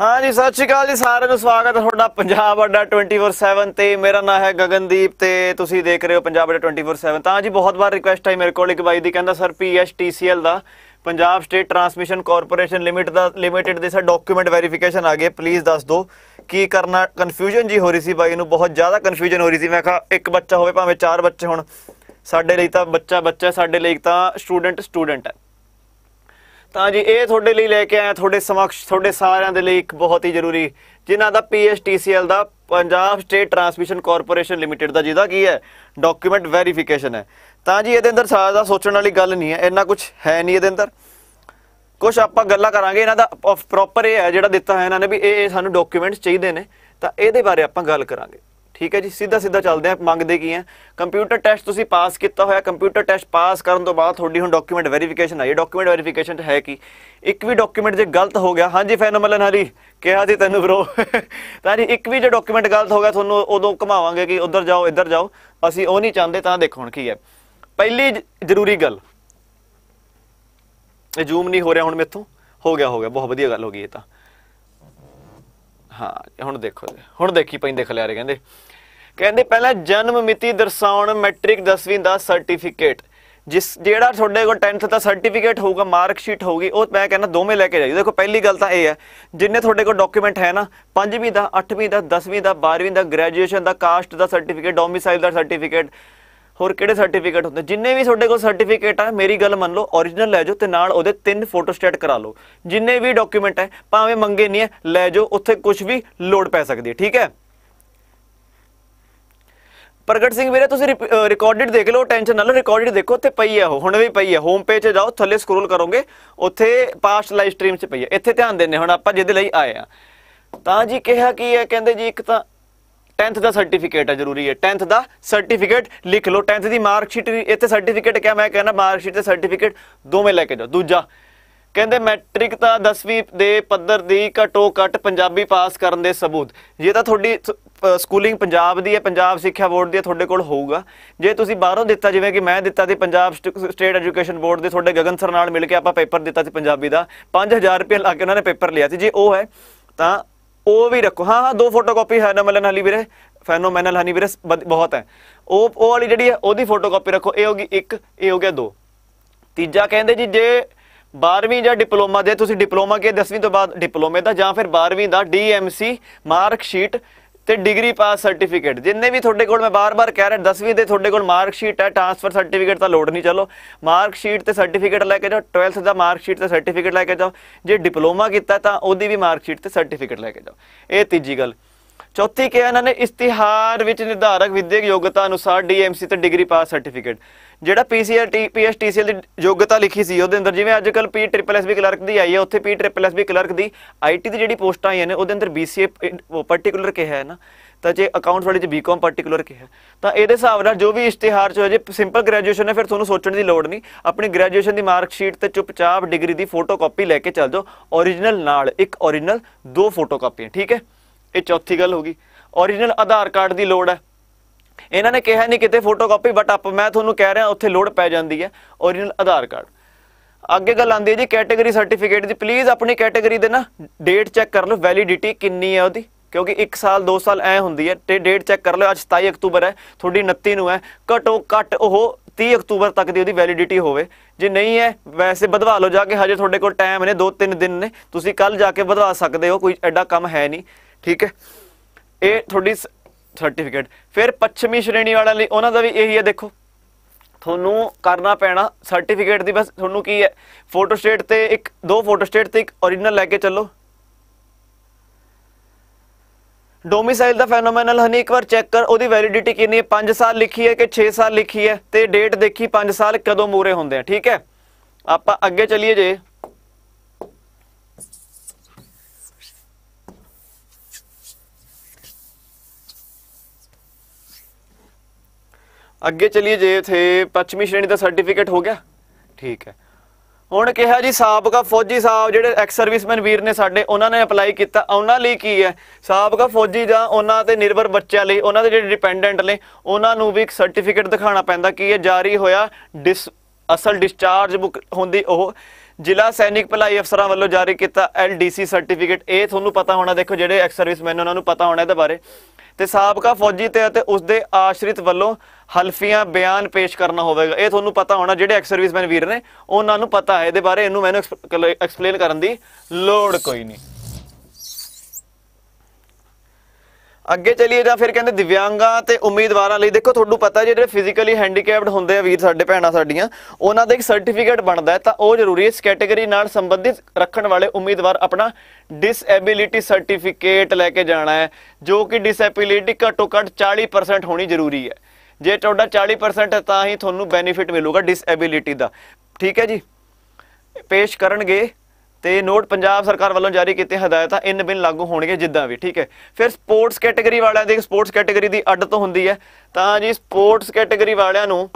ਹਾਂ ਜੀ ਸਤਿ ਸ਼੍ਰੀ ਅਕਾਲ ਜੀ ਸਾਰਿਆਂ ਨੂੰ ਸਵਾਗਤ ਹੈ ਤੁਹਾਡਾ ਪੰਜਾਬ ਅੱਡਾ 24/7 ਤੇ ਮੇਰਾ ਨਾਮ ਹੈ ਗਗਨਦੀਪ ਤੇ ਤੁਸੀਂ ਦੇਖ ਰਹੇ ਹੋ ਪੰਜਾਬ ਅੱਡਾ 24/7 ਤਾਂ ਜੀ ਬਹੁਤ ਵਾਰ ਰਿਕੁਐਸਟ ਆਈ ਮੇਰੇ ਕੋਲ ਇੱਕ ਬਾਈ ਦੀ ਕਹਿੰਦਾ ਸਰ ਪੀਐਸਟੀਸੀਐਲ ਦਾ Punjab state transmission corporation limit ਦਾ ਲਿਮਿਟਡ ਦੇ ਸਰ ਡਾਕੂਮੈਂਟ ਵੈਰੀਫਿਕੇਸ਼ਨ ਆ ਗਏ ਪਲੀਜ਼ ਦੱਸ ਦਿਓ ਕੀ ਕਰਨਾ ਕਨਫਿਊਜ਼ਨ ਜੀ ਹੋ ਰਹੀ ਸੀ ਬਾਈ ਨੂੰ ਬਹੁਤ ਜ਼ਿਆਦਾ ਕਨਫਿਊਜ਼ਨ ਹੋ ਰਹੀ ਸੀ ਮੈਂ ਕਿਹਾ ਇੱਕ ਬੱਚਾ ਹੋਵੇ ਭਾਵੇਂ ਚਾਰ ਬੱਚੇ ਹੋਣ ਸਾਡੇ ਲਈ ਤਾਂ ਬੱਚਾ ਬੱਚਾ ਸਾਡੇ ਲਈ ਤਾਂ ਸਟੂਡੈਂਟ ਸਟੂਡੈਂਟ ਹੈ ਤਾਂ ਜੀ ਇਹ ਤੁਹਾਡੇ ਲਈ ਲੈ ਕੇ ਆਇਆ ਤੁਹਾਡੇ ਸਮਕਸ਼ ਤੁਹਾਡੇ ਸਾਰਿਆਂ ਦੇ ਲਈ ਇੱਕ ਬਹੁਤ ਹੀ ਜ਼ਰੂਰੀ ਜਿਨ੍ਹਾਂ ਦਾ ਪੀਐਸਟੀਸੀਐਲ ਦਾ Punjab state transmission corporation limited ਦਾ ਜਿਹਦਾ ਕੀ ਹੈ ਡਾਕੂਮੈਂਟ ਵੈਰੀਫਿਕੇਸ਼ਨ ਹੈ ਤਾਂ ਜੀ ਇਹਦੇ ਅੰਦਰ ਸਾਰਾ ਦਾ ਸੋਚਣ ਵਾਲੀ ਗੱਲ ਨਹੀਂ ਹੈ ਇੰਨਾ ਕੁਝ ਹੈ ਨਹੀਂ ਇਹਦੇ ਅੰਦਰ ਕੁਝ ਆਪਾਂ ਗੱਲਾਂ ਕਰਾਂਗੇ ਇਹਨਾਂ ਦਾ ਪ੍ਰੋਪਰ ਇਹ ਹੈ ਜਿਹੜਾ ਦਿੱਤਾ ਹੈ ਇਹਨਾਂ ਨੇ ਵੀ ਇਹ ਸਾਨੂੰ ਡਾਕੂਮੈਂਟਸ ਚਾਹੀਦੇ ਨੇ ਤਾਂ ਇਹਦੇ ਬਾਰੇ ਆਪਾਂ ਗੱਲ ਕਰਾਂਗੇ ਠੀਕ ਹੈ ਜੀ ਸਿੱਧਾ ਸਿੱਧਾ ਚੱਲਦੇ ਆ ਮੰਗਦੇ ਕੀ ਆ ਕੰਪਿਊਟਰ ਟੈਸਟ ਤੁਸੀਂ ਪਾਸ ਕੀਤਾ ਹੋਇਆ ਕੰਪਿਊਟਰ ਟੈਸਟ ਪਾਸ ਕਰਨ ਤੋਂ ਬਾਅਦ ਤੁਹਾਡੀ ਹੁਣ ਡਾਕੂਮੈਂਟ ਵੈਰੀਫਿਕੇਸ਼ਨ ਆਈ ਡਾਕੂਮੈਂਟ ਵੈਰੀਫਿਕੇਸ਼ਨ ਹੈ ਕਿ ਇੱਕ ਵੀ ਡਾਕੂਮੈਂਟ ਜੇ ਗਲਤ ਹੋ ਗਿਆ ਹਾਂਜੀ ਫੈਨੋਮਲਨ ਹਰੀ ਕਿਹਾ ਸੀ ਤੈਨੂੰ ਬ్రో ਤਾਂ ਜੀ ਇੱਕ ਵੀ ਜੇ ਡਾਕੂਮੈਂਟ ਗਲਤ ਹੋ ਗਿਆ ਤੁਹਾਨੂੰ ਉਦੋਂ ਘਮਾਵਾਂਗੇ ਕਿ ਉਧਰ ਜਾਓ ਇੱਧਰ ਜਾਓ ਅਸੀਂ ਉਹ ਨਹੀਂ ਚਾਹੁੰਦੇ ਤਾਂ ਦੇਖੋ ਹੁਣ ਕੀ ਹੈ ਪਹਿਲੀ ਜ਼ਰੂਰੀ ਗੱਲ ਇਹ ਜ਼ੂਮ ਨਹੀਂ ਹੋ ਰਿਹਾ ਹੁਣ ਮੇਥੋਂ ਹੋ ਗਿਆ ਹੋ ਗਿਆ ਬਹੁਤ ਵਧੀਆ ਗੱਲ ਹੋ ਗਈ ਇਹ ਤਾਂ ਹਾਂ ਹੁਣ ਦੇਖੋ ਹੁਣ ਦੇਖੀ ਪੈਂਦੇ ਖਲਿਆਰੇ ਕਹਿੰਦੇ ਕਹਿੰਦੇ ਪਹਿਲਾਂ ਜਨਮ ਮਿਤੀ ਦਰਸਾਉਣ ਮੈਟ੍ਰਿਕ 10ਵੀਂ ਦਾ ਸਰਟੀਫਿਕੇਟ ਜਿਸ ਜਿਹੜਾ ਤੁਹਾਡੇ ਕੋਲ 10th ਦਾ ਸਰਟੀਫਿਕੇਟ ਹੋਊਗਾ ਮਾਰਕ ਸ਼ੀਟ ਹੋਊਗੀ ਉਹ ਮੈਂ ਕਹਿੰਦਾ ਦੋਵੇਂ ਲੈ ਕੇ ਜਾਈਓ ਦੇਖੋ ਪਹਿਲੀ ਗੱਲ ਤਾਂ ਇਹ ਹੈ ਜਿੰਨੇ ਤੁਹਾਡੇ ਕੋਲ ਡਾਕੂਮੈਂਟ ਹੈ ਨਾ 5ਵੀਂ ਦਾ 8ਵੀਂ ਦਾ 10ਵੀਂ ਦਾ 12ਵੀਂ ਦਾ ਗ੍ਰੈਜੂਏਸ਼ਨ ਦਾ ਕਾਸਟ ਦਾ ਸਰਟੀਫਿਕੇਟ ਡੋਮਿਸਾਈਲ ਦਾ ਸਰਟੀਫਿਕੇਟ ਹੋਰ ਕਿਹੜੇ ਸਰਟੀਫਿਕੇਟ ਹੁੰਦੇ ਜਿੰਨੇ ਵੀ ਤੁਹਾਡੇ ਕੋਲ ਸਰਟੀਫਿਕੇਟ ਆ ਮੇਰੀ ਗੱਲ ਮੰਨ ਲਓ origignal ਲੈ ਜਾਓ ਤੇ ਨਾਲ ਉਹਦੇ ਤਿੰਨ ਫੋਟੋ ਸਟੇਟ ਕਰਾ ਲਓ ਜਿੰਨੇ ਵੀ ਡਾਕੂਮੈਂਟ ਹੈ ਭਾਵੇਂ ਮੰਗੇ ਨਹੀਂ ਹੈ ਲੈ ਜਾਓ ਉੱਥੇ ਕੁਝ ਵੀ ਲੋਡ ਪੈ ਸਕਦੀ ਹੈ ਠੀਕ ਹੈ ਪ੍ਰਗਟ ਸਿੰਘ ਵੀਰੇ ਤੁਸੀਂ ਰਿਕਾਰਡਡ ਦੇਖ ਲਓ ਟੈਨਸ਼ਨ ਨਾ ਲਓ ਰਿਕਾਰਡਡ ਦੇਖੋ ਉੱਥੇ ਪਈ ਹੈ ਉਹ ਹੁਣ ਵੀ ਪਈ ਹੈ ਹੋਮ ਪੇਜ ਤੇ ਜਾਓ ਥੱਲੇ ਸਕਰੋਲ ਕਰੋਗੇ ਉੱਥੇ ਪਾਸਟ ਲਾਈਵ ਸਟ੍ਰੀਮ 'ਚ ਪਈ ਹੈ ਇੱਥੇ ਧਿਆਨ ਦੇਣੇ ਹੁਣ ਆਪਾਂ ਜਿਹਦੇ ਲਈ ਆਏ ਆ ਤਾਂ ਜੀ ਕਿਹਾ ਕੀ ਹੈ ਕਹਿੰਦੇ ਜੀ ਇੱਕ ਤਾਂ 10th ਦਾ ਸਰਟੀਫਿਕੇਟ ਹੈ ਜ਼ਰੂਰੀ ਹੈ 10th ਦਾ ਸਰਟੀਫਿਕੇਟ ਲਿਖ ਲਓ 10th ਦੀ ਮਾਰਕ ਸ਼ੀਟ ਇੱਥੇ ਸਰਟੀਫਿਕੇਟ ਕਿਹਾ ਮੈਂ ਕਹਿੰਦਾ ਮਾਰਕ ਸ਼ੀਟ ਤੇ ਸਰਟੀਫਿਕੇਟ ਦੋਵੇਂ ਲੈ ਕੇ ਜਾਓ ਦੂਜਾ ਕਹਿੰਦੇ ਮੈਟ੍ਰਿਕ ਤਾਂ 10ਵੀਂ ਦੇ ਪੱਧਰ ਦੀ ਘਟੋ ਘਟ ਪੰਜਾਬੀ ਪਾਸ ਕਰਨ ਦੇ ਸਬੂਤ ਇਹ ਤਾਂ ਤੁਹਾਡੀ ਸਕੂਲਿੰਗ ਪੰਜਾਬ ਦੀ ਹੈ ਪੰਜਾਬ ਸਿੱਖਿਆ ਬੋਰਡ ਦੀ ਹੈ ਤੁਹਾਡੇ ਕੋਲ ਹੋਊਗਾ ਜੇ ਤੁਸੀਂ ਬਾਹਰੋਂ ਦਿੱਤਾ ਜਿਵੇਂ ਕਿ ਮੈਂ ਦਿੱਤਾ ਤੇ ਪੰਜਾਬ ਸਟੇਟ ਐਜੂਕੇਸ਼ਨ ਬੋਰਡ ਦੇ ਤੁਹਾਡੇ ਗਗਨ ਸਰ ਨਾਲ ਮਿਲ ਕੇ ਆਪਾਂ ਪੇਪਰ ਦਿੱਤਾ ਸੀ ਪੰਜਾਬੀ ਦਾ 5000 ਰੁਪਏ ਲਾ ਕੇ ਉਹਨਾਂ ਨੇ ਪੇਪਰ ਲਿਆ ਸੀ ਜੇ ਉਹ ਹੈ ਤਾਂ ਉਹ ਵੀ ਰੱਖੋ ਹਾਂ ਹਾਂ ਦੋ ਫੋਟੋਕਾਪੀ ਹੈ ਨਾ ਮਲਨ ਹਲੀ ਵੀਰੇ ਫੈਨੋਮੈਨਲ ਹਨੀ ਵੀਰੇ ਬਹੁਤ ਹੈ ਉਹ ਉਹ ਵਾਲੀ ਜਿਹੜੀ ਹੈ ਉਹਦੀ ਫੋਟੋਕਾਪੀ ਰੱਖੋ ਇਹ ਹੋਗੀ ਇੱਕ ਇਹ ਹੋ ਗਿਆ ਦੋ ਤੀਜਾ ਕਹਿੰਦੇ ਜੀ ਜੇ 12ਵੀਂ ਜਾਂ ਡਿਪਲੋਮਾ ਦੇ ਤੁਸੀਂ ਡਿਪਲੋਮਾ ਕੇ 10ਵੀਂ ਤੋਂ ਬਾਅਦ ਡਿਪਲੋਮੇ ਦਾ ਜਾਂ ਫਿਰ 12ਵੀਂ ਦਾ ਡੀਐਮਸੀ ਮਾਰਕ ਸ਼ੀਟ ਤੇ ਡਿਗਰੀ ਪਾਸ ਸਰਟੀਫਿਕੇਟ ਜਿੰਨੇ ਵੀ ਤੁਹਾਡੇ ਕੋਲ ਮੈਂ ਬਾਰ-ਬਾਰ ਕਹਿ ਰਿਹਾ 10ਵੀਂ ਦੇ ਤੁਹਾਡੇ ਕੋਲ ਮਾਰਕ ਸ਼ੀਟ ਹੈ ਟ੍ਰਾਂਸਫਰ ਸਰਟੀਫਿਕੇਟ ਤਾਂ ਲੋਡ ਨਹੀਂ ਚਲੋ ਮਾਰਕ ਸ਼ੀਟ ਤੇ ਸਰਟੀਫਿਕੇਟ ਲੈ ਕੇ ਜਾਓ 12th ਦਾ ਮਾਰਕ ਸ਼ੀਟ ਤੇ ਸਰਟੀਫਿਕੇਟ ਲੈ ਕੇ ਜਾਓ ਜੇ ਡਿਪਲੋਮਾ ਕੀਤਾ ਤਾਂ ਉਹਦੀ ਵੀ ਮਾਰਕ ਸ਼ੀਟ ਤੇ ਸਰਟੀਫਿਕੇਟ ਲੈ ਕੇ ਜਾਓ ਇਹ ਤੀਜੀ ਗੱਲ ਚੌਥੀ ਕਿਹਾ ਇਹਨਾਂ ਨੇ ਇਸ਼ਤਿਹਾਰ ਵਿੱਚ ਨਿਰਧਾਰਕ ਵਿਦਿਅਕ ਯੋਗਤਾ ਅਨੁਸਾਰ ਡੀਐਮਸੀ ਤੇ ਡਿਗਰੀ ਪਾਸ ਸਰਟੀਫਿਕੇਟ ਜਿਹੜਾ ਪੀਸੀਆਰਟੀ ਪੀਐਸਟੀਸੀਐਲ ਦੀ ਯੋਗਤਾ ਲਿਖੀ ਸੀ ਉਹਦੇ ਅੰਦਰ ਜਿਵੇਂ ਅੱਜ ਕੱਲ ਪੀ ਟ੍ਰਿਪਲ ਐਸਬੀ ਕਲਰਕ ਦੀ ਆਈ ਹੈ ਉੱਥੇ ਪੀ ਟ੍ਰਿਪਲ ਐਸਬੀ ਕਲਰਕ ਦੀ ਆਈਟੀ ਦੀ ਜਿਹੜੀ ਪੋਸਟਾਂ ਆਈਆਂ ਨੇ ਉਹਦੇ ਅੰਦਰ ਬੀਸੀਏ ਪਾਰਟਿਕੂਲਰ ਕਿਹਾ ਹੈ ਨਾ ਤਾਂ ਜੇ ਅਕਾਊਂਟਸ ਵਾਲੇ ਚ ਬੀਕਾਮ ਪਾਰਟਿਕੂਲਰ ਕਿਹਾ ਤਾਂ ਇਹਦੇ ਹਿਸਾਬ ਨਾਲ ਜੋ ਵੀ ਇਸ਼ਤਿਹਾਰ ਚ ਹੋ ਜੇ ਸਿੰਪਲ ਗ੍ਰੈਜੂਏਸ਼ਨ ਹੈ ਫਿਰ ਤੁਹਾਨੂੰ ਸੋਚਣ ਦੀ ਲੋੜ ਨਹੀਂ ਆਪਣੀ ਗ੍ਰੈਜੂਏਸ਼ਨ ਦੀ ਮਾਰਕ ਸ਼ੀਟ ਤੇ ਚੁੱਪਚਾਪ ਡਿਗਰੀ ਦੀ ਫੋਟੋਕਾਪੀ ਲੈ ਕੇ ਚੱਲ ਜਾਓ origignal ਨਾਲ ਇੱਕ origignal ਦੋ ਫੋਟੋਕਾਪੀਆਂ ਠੀਕ ਹੈ ਇਹ ਚੌਥੀ ਗੱਲ ਹੋ ਗਈ origignal ਆਧਾਰ ਕਾਰਡ ਦੀ ਲੋੜ ਹੈ ਇਹਨਾਂ ਨੇ ਕਿਹਾ ਨਹੀਂ ਕਿਤੇ ਫੋਟੋਕਾਪੀ ਬਟ ਆਪ ਮੈਂ ਤੁਹਾਨੂੰ ਕਹਿ ਰਿਹਾ ਉੱਥੇ ਲੋੜ ਪੈ ਜਾਂਦੀ ਹੈ origignal ਆਧਾਰ ਕਾਰਡ ਅੱਗੇ ਗੱਲ ਆਂਦੀ ਹੈ ਜੀ ਕੈਟਾਗਰੀ ਸਰਟੀਫਿਕੇਟ ਦੀ ਪਲੀਜ਼ ਆਪਣੀ ਕੈਟਾਗਰੀ ਦੇ ਨਾ ਡੇਟ ਚੈੱਕ ਕਰ ਲਓ ਵੈਲਿਡਿਟੀ ਕਿੰਨੀ ਹੈ ਉਹਦੀ ਕਿਉਂਕਿ 1 ਸਾਲ 2 ਸਾਲ ਐ ਹੁੰਦੀ ਹੈ ਤੇ ਡੇਟ ਚੈੱਕ ਕਰ ਲਓ ਅੱਜ 27 ਅਕਤੂਬਰ ਹੈ ਤੁਹਾਡੀ 29 ਨੂੰ ਹੈ ਘਟੋ ਘਟ ਉਹ 30 ਅਕਤੂਬਰ ਤੱਕ ਦੀ ਉਹਦੀ ਵੈਲਿਡਿਟੀ ਹੋਵੇ ਜੇ ਨਹੀਂ ਹੈ ਵੈਸੇ ਵਧਵਾ ਲਓ ਜਾ ਕੇ ਹਜੇ ਤੁਹਾਡੇ ਕੋਲ ਟਾਈਮ ਨੇ 2-3 ਦਿਨ ਨੇ ਤੁਸੀਂ ਕੱਲ ਜਾ ਕੇ ਵਧਵਾ ਸਕਦੇ ਹੋ ਕੋਈ ਐਡਾ ਕੰਮ ਹੈ ਨਹੀਂ ਠੀਕ ਹੈ ਇਹ ਤੁਹਾਡੀ ਸਰਟੀਫਿਕੇਟ ਫਿਰ ਪੱਛਮੀ ਸ਼੍ਰੇਣੀ ਵਾਲਿਆਂ ਲਈ ਉਹਨਾਂ ਦਾ ਵੀ ਇਹੀ ਹੈ ਦੇਖੋ ਤੁਹਾਨੂੰ ਕਰਨਾ ਪੈਣਾ ਸਰਟੀਫਿਕੇਟ ਦੀ ਬਸ ਤੁਹਾਨੂੰ ਕੀ ਹੈ ਫੋਟੋ ਸਟੇਟ ਤੇ ਇੱਕ ਦੋ ਫੋਟੋ ਸਟੇਟ ਤੇ ਇੱਕ origignal ਲੈ ਕੇ ਚੱਲੋ ਡੋਮਿਸਾਈਲ ਦਾ ਫੈਨੋਮੈਨਲ ਹਨੀ ਇੱਕ ਵਾਰ ਚੈੱਕ ਕਰ ਉਹਦੀ ਵੈਲਿਡਿਟੀ ਕਿੰਨੀ ਹੈ 5 ਸਾਲ ਲਿਖੀ ਹੈ ਕਿ 6 ਸਾਲ ਲਿਖੀ ਹੈ ਤੇ ਡੇਟ ਦੇਖੀ 5 ਸਾਲ ਕਦੋਂ ਮੂਰੇ ਹੁੰਦੇ ਆ ਠੀਕ ਹੈ ਆਪਾਂ ਅੱਗੇ ਚੱਲੀਏ ਜੇ ਅੱਗੇ ਚਲੀਏ ਜੇ ਇਥੇ ਪੱਛਮੀ ਸ਼੍ਰੇਣੀ ਦਾ ਸਰਟੀਫਿਕੇਟ ਹੋ ਗਿਆ ਠੀਕ ਹੈ ਹੁਣ ਕਿਹਾ ਜੀ ਸਾਬਕਾ ਫੌਜੀ ਸਾਹਿਬ ਜਿਹੜੇ ਐਕਸ ਸਰਵਿਸਮੈਨ ਵੀਰ ਨੇ ਸਾਡੇ ਉਹਨਾਂ ਨੇ ਅਪਲਾਈ ਕੀਤਾ ਉਹਨਾਂ ਲਈ ਕੀ ਹੈ ਸਾਬਕਾ ਫੌਜੀ ਜਾਂ ਉਹਨਾਂ ਤੇ ਨਿਰਭਰ ਬੱਚਿਆਂ ਲਈ ਉਹਨਾਂ ਦੇ ਜਿਹੜੇ ਡਿਪੈਂਡੈਂਟ ਨੇ ਉਹਨਾਂ ਨੂੰ ਵੀ ਇੱਕ ਸਰਟੀਫਿਕੇਟ ਦਿਖਾਉਣਾ ਪੈਂਦਾ ਕਿ ਇਹ ਜਾਰੀ ਹੋਇਆ ਡਿਸ ਅਸਲ ਡਿਸਚਾਰਜ ਬੁੱਕ ਹੁੰਦੀ ਉਹ ਜ਼ਿਲ੍ਹਾ ਸੈਨਿਕ ਭਲਾਈ ਅਫਸਰਾਂ ਵੱਲੋਂ ਜਾਰੀ ਕੀਤਾ ਐਲਡੀਸੀ ਸਰਟੀਫਿਕੇਟ ਇਹ ਤੁਹਾਨੂੰ ਪਤਾ ਹੋਣਾ ਦੇਖੋ ਜਿਹੜੇ ਐਕਸ ਸਰਵਿਸਮੈਨ ਉਹਨਾਂ ਨੂੰ ਪਤਾ ਹੋਣਾ ਇਹਦੇ ਬਾਰੇ ਤੇ ਸਾਬਕਾ ਫੌਜੀ ਤੇ ਅਤੇ ਉਸਦੇ ਆਸ਼ਰਿਤ ਵੱਲੋਂ ਹਲਫੀਆਂ ਬਿਆਨ ਪੇਸ਼ ਕਰਨਾ ਹੋਵੇਗਾ ਇਹ ਤੁਹਾਨੂੰ ਪਤਾ ਹੋਣਾ ਜਿਹੜੇ ਐਕਸ ਸਰਵਿਸਮੈਨ ਵੀਰ ਨੇ ਉਹਨਾਂ ਨੂੰ ਪਤਾ ਹੈ ਇਹਦੇ ਬਾਰੇ ਇਹਨੂੰ ਮੈਨੂੰ ਐਕਸਪਲੇਨ ਕਰਨ ਦੀ ਲੋੜ ਕੋਈ ਨਹੀਂ ਅੱਗੇ ਚਲੀਏ ਜਾਂ ਫਿਰ ਕਹਿੰਦੇ ਦਿਵਿਆਂਗਾ ਤੇ ਉਮੀਦਵਾਰਾਂ ਲਈ ਦੇਖੋ ਤੁਹਾਨੂੰ ਪਤਾ ਜਿਹੜੇ ਫਿਜ਼ੀਕਲੀ ਹੈਂਡੀਕੈਪਡ ਹੁੰਦੇ ਆ ਵੀਰ ਸਾਡੇ ਭੈਣਾਂ ਸਾਡੀਆਂ ਉਹਨਾਂ ਦਾ ਇੱਕ ਸਰਟੀਫਿਕੇਟ ਬਣਦਾ ਤਾਂ ਉਹ ਜ਼ਰੂਰੀ ਇਸ ਕੈਟਾਗਰੀ ਨਾਲ ਸੰਬੰਧਿਤ ਰੱਖਣ ਵਾਲੇ ਉਮੀਦਵਾਰ ਆਪਣਾ ਡਿਸੇਬਿਲਿਟੀ ਸਰਟੀਫਿਕੇਟ ਲੈ ਕੇ ਜਾਣਾ ਹੈ ਜੋ ਕਿ ਡਿਸੇਬਿਲਿਟੀ ਘੱਟੋ ਘੱਟ 40% ਹੋਣੀ ਜ਼ਰੂਰੀ ਹੈ ਜੇ ਤੁਹਾਡਾ 40% ਹੈ ਤਾਂ ਹੀ ਤੁਹਾਨੂੰ ਬੈਨੀਫਿਟ ਮਿਲੂਗਾ ਡਿਸੇਬਿਲਿਟੀ ਦਾ ਠੀਕ ਹੈ ਜੀ ਪੇਸ਼ ਕਰਨਗੇ ਤੇ ਨੋਟ ਪੰਜਾਬ ਸਰਕਾਰ ਵੱਲੋਂ ਜਾਰੀ ਕੀਤੇ ਹਦਾਇਤਾਂ ਇਨ ਬਿਨ ਲਾਗੂ ਹੋਣਗੇ ਜਿੱਦਾਂ ਵੀ ਠੀਕ ਹੈ ਫਿਰ ਸਪੋਰਟਸ ਕੈਟਾਗਰੀ ਵਾਲਿਆਂ ਦੀ ਸਪੋਰਟਸ ਕੈਟਾਗਰੀ ਦੀ ਅੱਡ ਤੋਂ ਹੁੰਦੀ ਹੈ ਤਾਂ ਜੀ ਸਪੋਰਟਸ ਕੈਟਾਗਰੀ ਵਾਲਿਆਂ ਨੂੰ